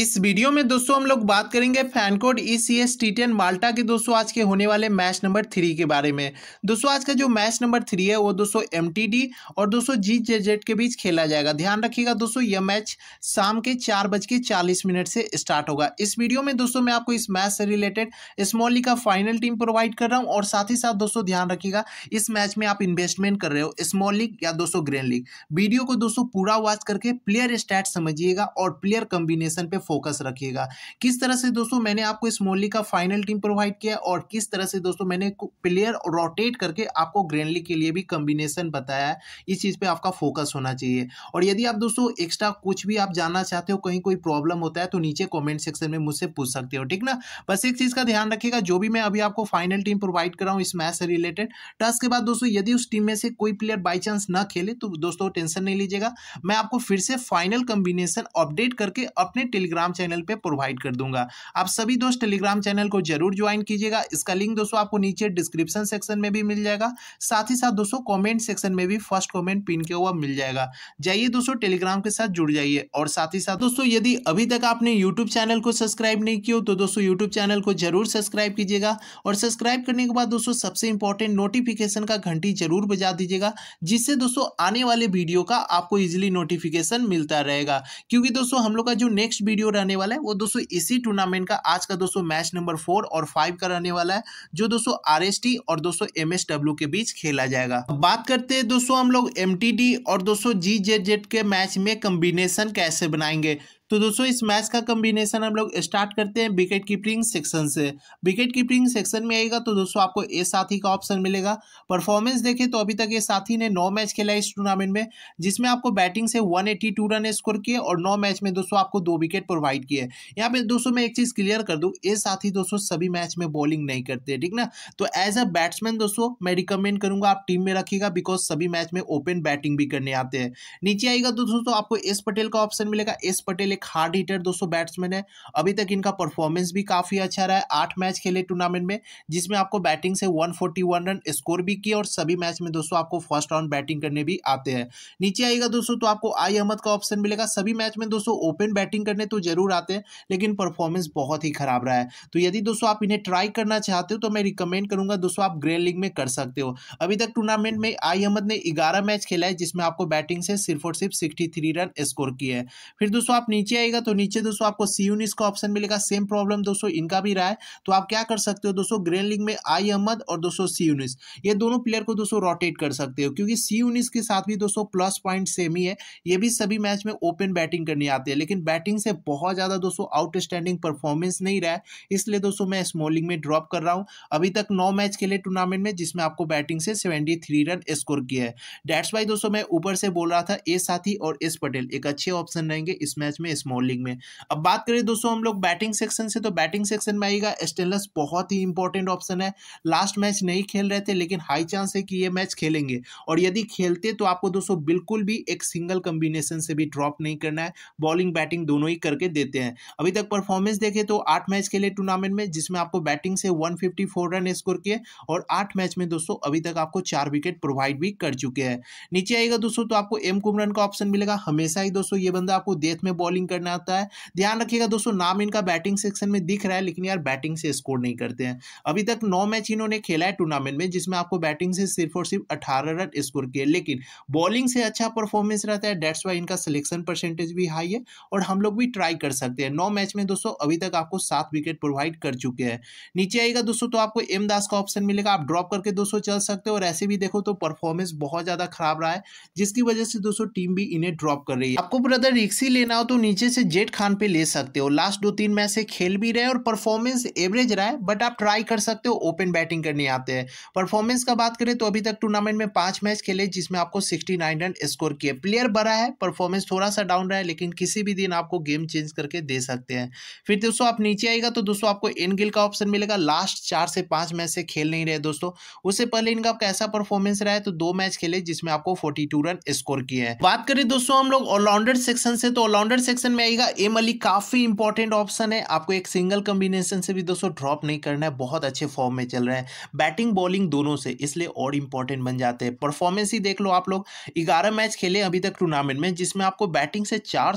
इस वीडियो में दोस्तों हम लोग बात करेंगे FanCode E C S T ten Malta के दोस्तों आज के होने वाले मैच नंबर थ्री के बारे में दोस्तों आज का जो मैच नंबर थ्री है वो दोस्तों एम टी डी और दोस्तों जी जे जेड के बीच खेला जाएगा ध्यान रखिएगा दोस्तों यह मैच शाम के चार बज के चालीस मिनट से स्टार्ट होगा इस वीडियो में दोस्तों मैं आपको इस मैच से रिलेटेड स्मॉली का फाइनल टीम प्रोवाइड कर रहा हूँ और साथ ही साथ दोस्तों ध्यान रखिएगा इस मैच में आप इन्वेस्टमेंट कर रहे हो स्मॉल लीग या दोस्तों ग्रैंड लीग वीडियो को दोस्तों पूरा वॉच करके प्लेयर स्टैट समझिएगा और प्लेयर कॉम्बिनेशन पे फोकस रखिएगा किस तरह से दोस्तों मैंने आपको इस मोली का फाइनल टीम प्रोवाइड किया और किस तरह से दोस्तों मैंने प्लेयर रोटेट करके आपको ग्रैंडली के लिए भी कम्बिनेशन बताया है इस चीज़ पर आपका फोकस होना चाहिए और यदि आप दोस्तों एक्स्ट्रा कुछ भी आप जानना चाहते हो कहीं कोई प्रॉब्लम होता है तो नीचे कॉमेंट सेक्शन में मुझसे पूछ सकते हो ठीक ना बस एक चीज़ का ध्यान रखिएगा जो भी मैं अभी आपको फाइनल टीम प्रोवाइड कर रहा हूँ इस मैच से रिलेटेड टास्क के बाद दोस्तों यदि उस टीम में से कोई प्लेयर बाई चांस ना खेले तो दोस्तों टेंशन नहीं लीजिएगा मैं आपको फिर से फाइनल कॉम्बिनेशन अपडेट करके अपने टेलीग्राम टेलीग्राम चैनल पे प्रोवाइड कर दूंगा आप सभी दोस्त टेलीग्राम चैनल को जरूर ज्वाइन कीजिएगा इसका लिंक दोस्तों आपको नीचे डिस्क्रिप्शन सेक्शन में भी मिल जाएगा साथ ही साथ दोस्तों कॉमेंट सेक्शन में भी फर्स्ट कॉमेंट पिन किया हुआ मिल जाएगा जाइए दोस्तों टेलीग्राम के साथ जुड़ जाइए और साथ ही साथ दोस्तों यदि अभी तक आपने यूट्यूब चैनल को सब्सक्राइब नहीं किया तो दोस्तों यूट्यूब चैनल को जरूर सब्सक्राइब कीजिएगा और सब्सक्राइब करने के बाद दोस्तों सबसे इंपॉर्टेंट नोटिफिकेशन का घंटी जरूर बजा दीजिएगा जिससे दोस्तों आने वाले वीडियो का आपको इजिली नोटिफिकेशन मिलता रहेगा क्योंकि दोस्तों हम लोग का जो नेक्स्ट वीडियो वीडियो रहने वाला है वो दोस्तों इसी टूर्नामेंट का आज का दोस्तों मैच नंबर फोर और फाइव का रहने वाला है जो दोस्तों आर और दोस्तों एम के बीच खेला जाएगा बात करते हैं दोस्तों हम लोग एम और दोस्तों जी के मैच में कम्बिनेशन कैसे बनाएंगे तो दोस्तों इस मैच का कम्बिनेशन हम लोग स्टार्ट करते हैं विकेट कीपिंग सेक्शन से विकेट कीपिंग सेक्शन में आएगा तो दोस्तों आपको ए साथी का ऑप्शन मिलेगा परफॉर्मेंस देखें तो अभी तक ये साथी ने नौ मैच खेला इस टूर्नामेंट में जिसमें आपको बैटिंग से वन रन स्कोर किए और नौ मैच में दोस्तों आपको दो विकेट प्रोवाइड किए यहाँ पे दोस्तों मैं एक चीज़ क्लियर कर दूँ ए साथी दोस्तों सभी मैच में बॉलिंग नहीं करते ठीक ना तो एज अ बैट्समैन दोस्तों मैं रिकमेंड करूंगा आप टीम में रखिएगा बिकॉज सभी मैच में ओपन बैटिंग भी करने आते हैं नीचे आएगा तो दोस्तों आपको एस पटेल का ऑप्शन मिलेगा एस पटेल एक हार्ड हिटर दोस्तों बैट्समैन है अभी तक इनका परफॉर्मेंस भी काफ़ी अच्छा रहा है आठ मैच खेले टूर्नामेंट में जिसमें आपको बैटिंग से 141 रन स्कोर भी किए और सभी मैच में दोस्तों आपको फर्स्ट राउंड बैटिंग करने भी आते हैं नीचे आएगा दोस्तों तो आपको आई अहमद का ऑप्शन मिलेगा सभी मैच में दोस्तों ओपन बैटिंग करने तो जरूर आते हैं लेकिन परफॉर्मेंस बहुत ही खराब रहा है तो यदि दोस्तों आप इन्हें ट्राई करना चाहते हो तो मैं रिकमेंड करूंगा दोस्तों आप ग्रे लीग में कर सकते हो अभी तक टूर्नामेंट में आई अहमद ने ग्यारह मैच खेला है जिसमें आपको बैटिंग से सिर्फ और सिर्फ सिक्सटी रन स्कोर किए हैं फिर दोस्तों आप नीचे आएगा तो नीचे दोस्तों आपको सी यूनिस का ऑप्शन मिलेगा सेम प्रॉब्लम दोस्तों इनका भी रहा है तो आप क्या कर सकते हो दोस्तों ग्रेन लीग में आई अहमद और दोस्तों सी यूनिस ये दोनों प्लेयर को दोस्तों रोटेट कर सकते हो क्योंकि सी यूनिस के साथ भी दोस्तों प्लस पॉइंट सेम ही है ये भी सभी मैच में ओपन बैटिंग करने आते हैं लेकिन बैटिंग से बहुत ज़्यादा दोस्तों आउटस्टैंडिंग परफॉर्मेंस नहीं रहा है इसलिए दोस्तों मैं स्मॉलिंग में ड्रॉप कर रहा हूँ अभी तक नौ मैच खेले टूर्नामेंट में जिसमें आपको बैटिंग से सेवेंटी थ्री रन स्कोर किया है डैट्स वाई दोस्तों मैं ऊपर से बोल रहा था ए साथी और एस पटेल एक अच्छे ऑप्शन रहेंगे इस मैच में स्मॉल लीग में अब बात करें दोस्तों हम लोग बैटिंग सेक्शन से तो बैटिंग सेक्शन में आएगा स्टेनलस बहुत ही इंपॉर्टेंट ऑप्शन है लास्ट मैच नहीं खेल रहे थे लेकिन हाई चांस है कि ये मैच खेलेंगे और यदि खेलते तो आपको दोस्तों बिल्कुल भी एक सिंगल कम्बिनेशन से भी ड्रॉप नहीं करना है बॉलिंग बैटिंग दोनों ही करके देते हैं अभी तक परफॉर्मेंस देखें तो आठ मैच खेले टूर्नामेंट में जिसमें आपको बैटिंग से वन रन स्कोर किए और आठ मैच में दोस्तों अभी तक आपको चार विकेट प्रोवाइड भी कर चुके हैं नीचे आएगा दोस्तों तो आपको एम कुमरन का ऑप्शन मिलेगा हमेशा ही दोस्तों ये बंदा आपको देश में बॉलिंग बैटिंग करना आता है ध्यान रखिएगा दोस्तों नाम इनका बैटिंग सेक्शन में दिख रहा है लेकिन यार बैटिंग से स्कोर नहीं करते हैं अभी तक नौ मैच इन्होंने खेला है टूर्नामेंट में जिसमें आपको बैटिंग से सिर्फ और सिर्फ अठारह रन स्कोर किए लेकिन बॉलिंग से अच्छा परफॉर्मेंस रहता है डेट्स वाई इनका सिलेक्शन परसेंटेज भी हाई है और हम लोग भी ट्राई कर सकते हैं नौ मैच में दोस्तों अभी तक आपको सात विकेट प्रोवाइड कर चुके हैं नीचे आएगा दोस्तों तो आपको एम दास का ऑप्शन मिलेगा आप ड्रॉप करके दोस्तों चल सकते हो और ऐसे भी देखो तो परफॉर्मेंस बहुत ज़्यादा खराब रहा है जिसकी वजह से दोस्तों टीम भी इन्हें ड्रॉप कर रही है आपको ब्रदर रिक्सी लेना हो तो नीचे नीचे से जेट खान पे ले सकते हो लास्ट दो तीन मैच से खेल भी रहे और परफॉर्मेंस एवरेज रहा है बट आप ट्राई कर सकते हो ओपन बैटिंग करने आते हैं परफॉर्मेंस का बात करें तो अभी तक टूर्नामेंट में पांच मैच खेले जिसमें आपको सिक्सटी नाइन रन स्कोर किए प्लेयर बड़ा है परफॉर्मेंस थोड़ा सा डाउन रहा है लेकिन किसी भी दिन आपको गेम चेंज करके दे सकते हैं फिर दोस्तों आप नीचे आएगा तो दोस्तों आपको एन गिल का ऑप्शन मिलेगा लास्ट चार से पांच मैच से खेल नहीं रहे दोस्तों उससे पहले इनका कैसा परफॉर्मेंस रहा है तो दो मैच खेले जिसमें आपको फोर्टी रन स्कोर किए हैं बात करें दोस्तों हम लोग ऑलराउंडर सेक्शन से तो ऑलराउंडर सेक्शन ऑप्शन में आएगा एम अली काफ़ी इंपॉर्टेंट ऑप्शन है आपको एक सिंगल कॉम्बिनेशन से भी दोस्तों ड्रॉप नहीं करना है बहुत अच्छे फॉर्म में चल रहे हैं बैटिंग बॉलिंग दोनों से इसलिए और इंपॉर्टेंट बन जाते हैं परफॉर्मेंस ही देख लो आप लोग ग्यारह मैच खेले अभी तक टूर्नामेंट में जिसमें आपको बैटिंग से चार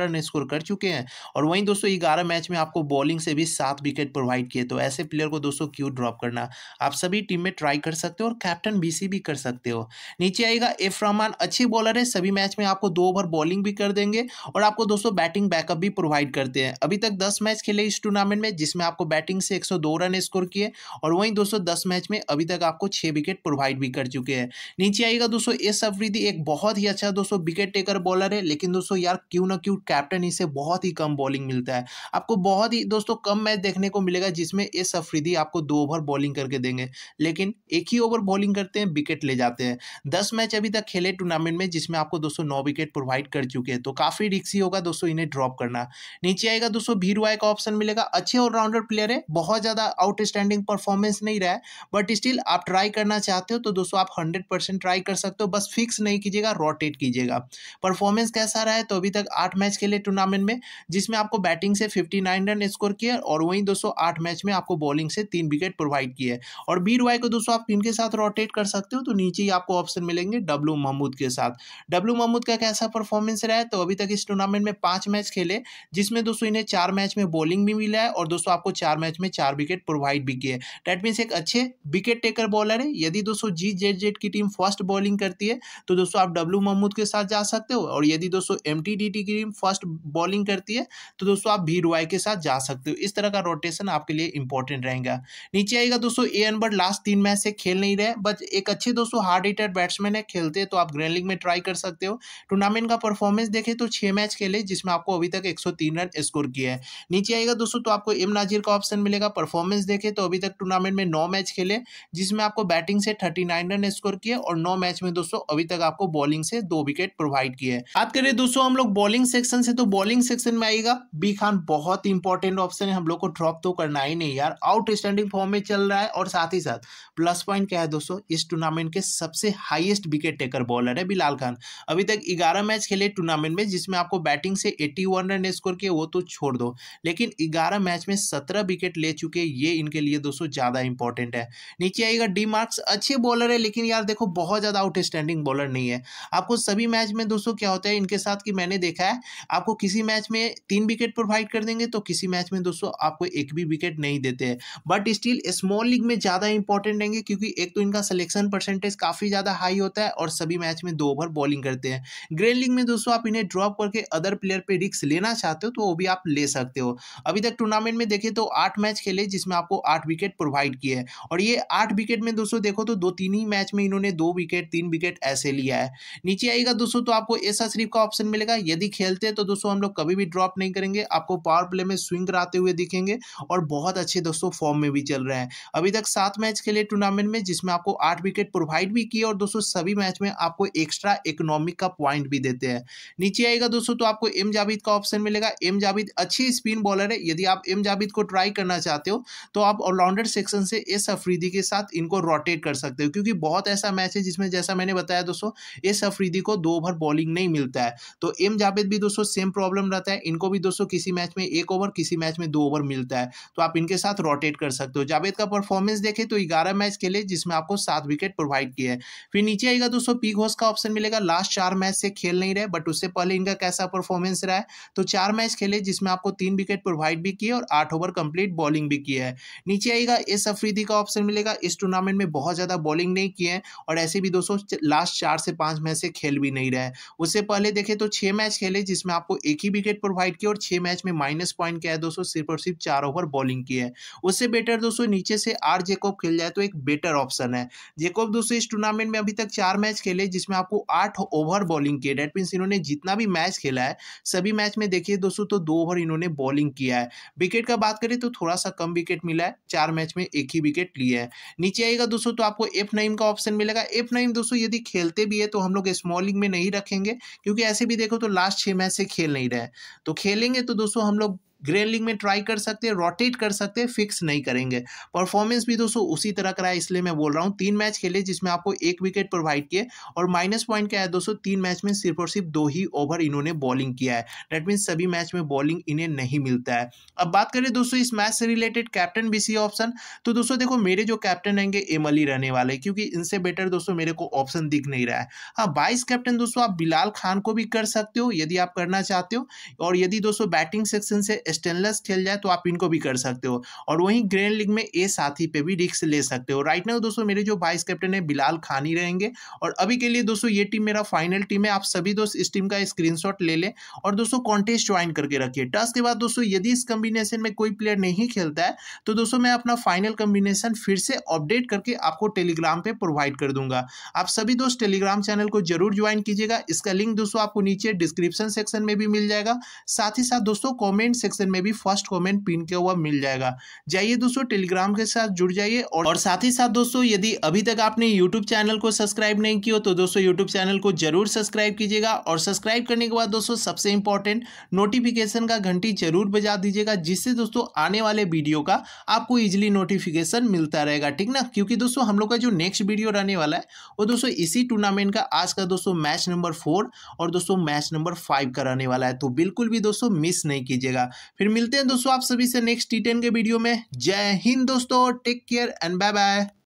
रन स्कोर कर चुके हैं और वहीं दोस्तों ग्यारह मैच में आपको बॉलिंग से भी सात विकेट प्रोवाइड किए तो ऐसे प्लेयर को दोस्तों क्यों ड्रॉप करना आप सभी टीम में ट्राई कर सकते हो और कैप्टन बी भी कर सकते हो नीचे आएगा एफ रहमान अच्छे बॉलर है सभी मैच में आपको दो ओवर बॉलिंग भी कर देंगे और आपको दोस्तों दोस्तों बैटिंग बैकअप भी प्रोवाइड करते हैं अभी तक दस मैच खेले इस टूर्नामेंट में जिसमें आपको बैटिंग से 102 रन स्कोर किए और वहीं दोस्तों दस मैच में अभी तक आपको छः विकेट प्रोवाइड भी कर चुके हैं नीचे आइएगा दोस्तों एस अफरीदी एक बहुत ही अच्छा दोस्तों विकेट टेकर बॉलर है लेकिन दोस्तों यार क्यों ना क्यों कैप्टन इसे बहुत ही कम बॉलिंग मिलता है आपको बहुत ही दोस्तों कम मैच देखने को मिलेगा जिसमें एस अफरीदी आपको दो ओवर बॉलिंग करके देंगे लेकिन एक ही ओवर बॉलिंग करते हैं विकेट ले जाते हैं दस मैच अभी तक खेले टूर्नामेंट में जिसमें आपको दोस्तों नौ विकेट प्रोवाइड कर चुके हैं तो काफ़ी रिक्सी होगा दोस्तों दोस्तों इन्हें ड्रॉप करना नीचे आएगा दोस्तों भीरुआई का ऑप्शन मिलेगा अच्छे ऑलराउंडर प्लेयर है बहुत ज़्यादा आउटस्टैंडिंग परफॉर्मेंस नहीं रहा है बट स्टिल आप ट्राई करना चाहते हो तो दोस्तों आप हंड्रेड ट्राई कर सकते हो बस फिक्स नहीं कीजिएगा रोटेट कीजिएगा परफॉर्मेंस कैसा रहा है तो अभी तक आठ मैच खेले टूर्नामेंट में जिसमें आपको बैटिंग से फिफ्टी रन स्कोर किया और वहीं दोस्तों आठ मैच में आपको बॉलिंग से तीन विकेट प्रोवाइड किए और बी को दोस्तों आप इनके साथ रोटेट कर सकते हो तो नीचे ही आपको ऑप्शन मिलेंगे डब्लू महमूद के साथ डब्लू महमूद का कैसा परफॉर्मेंस रहा है तो अभी तक इस टूर्नामेंट में पाँच मैच खेले जिसमें दोस्तों इन्हें चार मैच में बॉलिंग भी मिला है और दोस्तों आपको चार मैच में चार विकेट प्रोवाइड भी किए डेट मीन्स एक अच्छे विकेट टेकर बॉलर है यदि दोस्तों जी जेड जेड की टीम फर्स्ट बॉलिंग करती है तो दोस्तों आप डब्ल्यू महमूद के साथ जा सकते हो और यदि दोस्तों एम टी डी टी की टीम फर्स्ट बॉलिंग करती है तो दोस्तों आप भी रॉय के साथ जा सकते हो इस तरह का रोटेशन आपके लिए इंपॉर्टेंट रहेगा नीचे आएगा दोस्तों ए अनबर लास्ट तीन मैच से खेल नहीं रहे बट एक अच्छे दोस्तों हार्ड हिटर बैट्समैन है खेलते हैं तो आप ग्रैंड लीग में ट्राई कर सकते हो टूर्नामेंट का परफॉर्मेंस देखें तो छः मैच खेले जिसमें आपको अभी तक 103 रन स्कोर किया है नीचे आएगा दोस्तों तो आपको इम नाजिर का ऑप्शन मिलेगा परफॉर्मेंस देखें तो अभी तक टूर्नामेंट में नौ मैच खेले जिसमें आपको बैटिंग से थर्टी रन स्कोर किए और नौ मैच में दोस्तों अभी तक आपको बॉलिंग से दो विकेट प्रोवाइड किए बात करें दोस्तों हम लोग बॉलिंग सेक्शन से तो बॉलिंग सेक्शन में आएगा बी खान बहुत इंपॉर्टेंट ऑप्शन है हम लोग को ड्रॉप तो करना ही नहीं यार आउट स्टैंडिंग फॉर्म में चल रहा है और साथ ही साथ प्लस पॉइंट क्या है दोस्तों इस टूर्नामेंट के सबसे हाईएस्ट विकेट टेकर बॉलर है बिलाल खान अभी तक 11 मैच खेले टूर्नामेंट में जिसमें आपको बैटिंग से 81 रन स्कोर किए वो तो छोड़ दो लेकिन 11 मैच में 17 विकेट ले चुके ये इनके लिए दोस्तों ज़्यादा इंपॉर्टेंट है नीचे आएगा डी मार्क्स अच्छे बॉलर है लेकिन यार देखो बहुत ज़्यादा आउटस्टैंडिंग बॉलर नहीं है आपको सभी मैच में दोस्तों क्या होता है इनके साथ कि मैंने देखा है आपको किसी मैच में तीन विकेट प्रोवाइड कर देंगे तो किसी मैच में दोस्तों आपको एक भी विकेट नहीं देते बट स्टिल स्मॉल लीग में ज़्यादा इंपॉर्टेंट रहेंगे क्योंकि एक तो इनका सलेक्शन परसेंटेज काफ़ी ज़्यादा हाई होता है और सभी मैच में दो ओवर बॉलिंग करते हैं ग्रेन लीग में दोस्तों आप इन्हें ड्रॉप करके अदर प्लेयर पे रिक्स लेना चाहते हो तो वो भी आप ले सकते हो अभी तक टूर्नामेंट में देखें तो आठ मैच खेले जिसमें आपको आठ विकेट प्रोवाइड किए हैं और ये आठ विकेट में दोस्तों देखो तो दो तीन ही मैच में इन्होंने दो विकेट तीन विकेट ऐसे लिया है नीचे आएगा दोस्तों तो आपको ऐसा शरीफ का ऑप्शन मिलेगा यदि खेलते तो दोस्तों हम लोग कभी भी ड्रॉप नहीं करेंगे आपको पावर प्ले में स्विंग कराते हुए दिखेंगे और बहुत अच्छे दोस्तों फॉर्म में भी चल रहे हैं अभी तक सात मैच खेले टूर्नामेंट में जिसमें आपको आठ विकेट प्रोवाइड भी किए और दोस्तों सभी मैच में आपको एक्स्ट्रा इकोनॉमिक का पॉइंट भी देते हैं नीचे आएगा दोस्तों तो आपको एम जावेद का ऑप्शन मिलेगा एम जावेद अच्छी स्पिन बॉलर है यदि आप एम जावेद को ट्राई करना चाहते हो तो आप ऑलराउंडर सेक्शन से एस अफरीदी के साथ इनको रोटेट कर सकते हो क्योंकि बहुत ऐसा मैच है जिसमें जैसा मैंने बताया दोस्तों एस अफरीदी को दो ओवर बॉलिंग नहीं मिलता है तो एम जावेद भी दोस्तों सेम प्रॉब्लम रहता है इनको भी दोस्तों किसी मैच में एक ओवर किसी मैच में दो ओवर मिलता है तो आप इनके साथ रोटेट कर सकते हो जावेद का परफॉर्मेंस देखें तो ग्यारह मैच खेले जिसमें आपको सात विकेट प्रोवाइड किया है फिर नीचे आएगा दोस्तों पी घोष का ऑप्शन मिलेगा लास्ट चार मैच से खेल नहीं रहे बट उससे पहले इनका कैसा परफॉर्मेंस परफॉर्मेंस रहा है तो चार मैच खेले जिसमें आपको तीन विकेट प्रोवाइड भी किए और आठ ओवर कंप्लीट बॉलिंग भी किया है नीचे आएगा एस अफरीदी का ऑप्शन मिलेगा इस टूर्नामेंट में बहुत ज़्यादा बॉलिंग नहीं किए हैं और ऐसे भी दोस्तों लास्ट चार से पाँच मैच से खेल भी नहीं रहे उससे पहले देखें तो छः मैच खेले जिसमें आपको एक ही विकेट प्रोवाइड किया और छः मैच में माइनस पॉइंट क्या है दोस्तों सिर्फ और सिर्फ चार ओवर बॉलिंग की है उससे बेटर दोस्तों नीचे से आर जेकोब खेल जाए तो एक बेटर ऑप्शन है जेकोब दोस्तों इस टूर्नामेंट में अभी तक चार मैच खेले जिसमें आपको आठ ओवर बॉलिंग किए डेट मीन्स इन्होंने जितना भी मैच खेला है सभी मैच में देखिए दोस्तों तो दो ओवर इन्होंने बॉलिंग किया है विकेट का बात करें तो थोड़ा सा कम विकेट मिला है चार मैच में एक ही विकेट लिया है नीचे आएगा दोस्तों तो आपको एफ नईम का ऑप्शन मिलेगा एफ नईम दोस्तों यदि खेलते भी है तो हम लोग स्मॉलिंग में नहीं रखेंगे क्योंकि ऐसे भी देखो तो लास्ट छः मैच से खेल नहीं रहे तो खेलेंगे तो दोस्तों हम लोग ग्रेन लिंग में ट्राई कर सकते हैं रोटेट कर सकते हैं फिक्स नहीं करेंगे परफॉर्मेंस भी दोस्तों उसी तरह का रहा है इसलिए मैं बोल रहा हूँ तीन मैच खेले जिसमें आपको एक विकेट प्रोवाइड किए और माइनस पॉइंट क्या है दोस्तों तीन मैच में सिर्फ और सिर्फ दो ही ओवर इन्होंने बॉलिंग किया है डेट मीन सभी मैच में बॉलिंग इन्हें नहीं मिलता है अब बात करें दोस्तों इस मैच से रिलेटेड कैप्टन बी ऑप्शन तो दोस्तों देखो मेरे जो कैप्टन रहेंगे एम अली रहने वाले क्योंकि इनसे बेटर दोस्तों मेरे को ऑप्शन दिख नहीं रहा है हाँ बाइस कैप्टन दोस्तों आप बिलाल खान को भी कर सकते हो यदि आप करना चाहते हो और यदि दोस्तों बैटिंग सेक्शन से स्टेनलेस खेल जाए तो आप इनको भी कर सकते हो और वहीं ग्रैंड लीग में ए साथी पे भी रिक्स ले सकते हो राइट नाउ दोस्तों मेरे जो वाइस कैप्टन है बिलाल खानी रहेंगे और अभी के लिए दोस्तों ये टीम मेरा फाइनल टीम है आप सभी दोस्त इस टीम का स्क्रीनशॉट ले लें और दोस्तों कॉन्टेस्ट ज्वाइन करके रखिए टस के बाद दोस्तों यदि इस कम्बिनेशन में कोई प्लेयर नहीं खेलता है तो दोस्तों मैं अपना फाइनल कम्बिनेशन फिर से अपडेट करके आपको टेलीग्राम पर प्रोवाइड कर दूंगा आप सभी दोस्त टेलीग्राम चैनल को जरूर ज्वाइन कीजिएगा इसका लिंक दोस्तों आपको नीचे डिस्क्रिप्शन सेक्शन में भी मिल जाएगा साथ ही साथ दोस्तों कॉमेंट सेक्शन सेक्शन में भी फर्स्ट कॉमेंट पिन किया हुआ मिल जाएगा जाइए दोस्तों टेलीग्राम के साथ जुड़ जाइए और साथ ही साथ दोस्तों यदि अभी तक आपने यूट्यूब चैनल को सब्सक्राइब नहीं किया तो दोस्तों यूट्यूब चैनल को जरूर सब्सक्राइब कीजिएगा और सब्सक्राइब करने के बाद दोस्तों सबसे इंपॉर्टेंट नोटिफिकेशन का घंटी जरूर बजा दीजिएगा जिससे दोस्तों आने वाले वीडियो का आपको इजिली नोटिफिकेशन मिलता रहेगा ठीक ना क्योंकि दोस्तों हम लोग का जो नेक्स्ट वीडियो रहने वाला है वो दोस्तों इसी टूर्नामेंट का आज का दोस्तों मैच नंबर फोर और दोस्तों मैच नंबर फाइव का रहने वाला है तो बिल्कुल भी दोस्तों मिस नहीं कीजिएगा फिर मिलते हैं दोस्तों आप सभी से नेक्स्ट टी के वीडियो में जय हिंद दोस्तों take care and bye bye